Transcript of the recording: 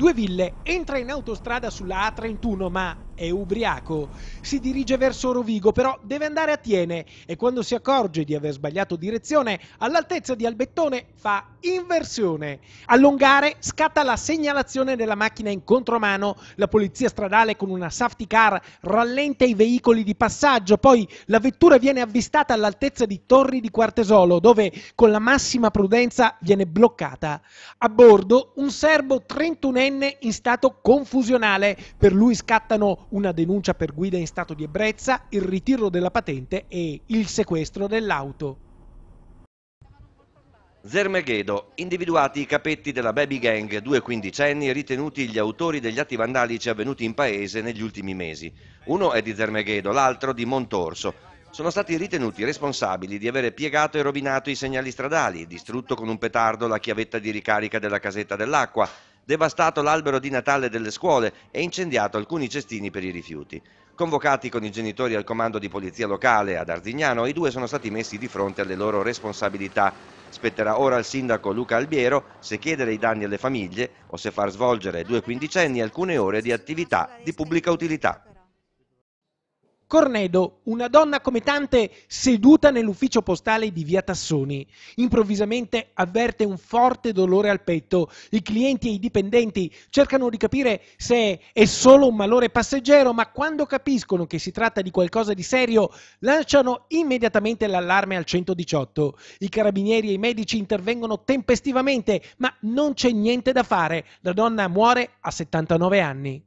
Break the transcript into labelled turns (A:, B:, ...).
A: Due Ville entra in autostrada sulla A31 ma è ubriaco. Si dirige verso Rovigo, però deve andare a Tiene e quando si accorge di aver sbagliato direzione, all'altezza di Albettone fa inversione. Allungare scatta la segnalazione della macchina in contromano. La polizia stradale con una safety car rallenta i veicoli di passaggio, poi la vettura viene avvistata all'altezza di Torri di Quartesolo, dove con la massima prudenza viene bloccata. A bordo un serbo 31enne in stato confusionale, per lui scattano una denuncia per guida in stato di ebbrezza, il ritiro della patente e il sequestro dell'auto.
B: Zermeghedo, individuati i capetti della baby gang, due quindicenni ritenuti gli autori degli atti vandalici avvenuti in paese negli ultimi mesi. Uno è di Zermeghedo, l'altro di Montorso. Sono stati ritenuti responsabili di avere piegato e rovinato i segnali stradali, distrutto con un petardo la chiavetta di ricarica della casetta dell'acqua, devastato l'albero di Natale delle scuole e incendiato alcuni cestini per i rifiuti. Convocati con i genitori al comando di polizia locale ad Ardignano, i due sono stati messi di fronte alle loro responsabilità. Spetterà ora al sindaco Luca Albiero se chiedere i danni alle famiglie o se far svolgere ai due quindicenni alcune ore di attività di pubblica utilità.
A: Cornedo, una donna come tante seduta nell'ufficio postale di via Tassoni, improvvisamente avverte un forte dolore al petto. I clienti e i dipendenti cercano di capire se è solo un malore passeggero, ma quando capiscono che si tratta di qualcosa di serio, lanciano immediatamente l'allarme al 118. I carabinieri e i medici intervengono tempestivamente, ma non c'è niente da fare. La donna muore a 79 anni.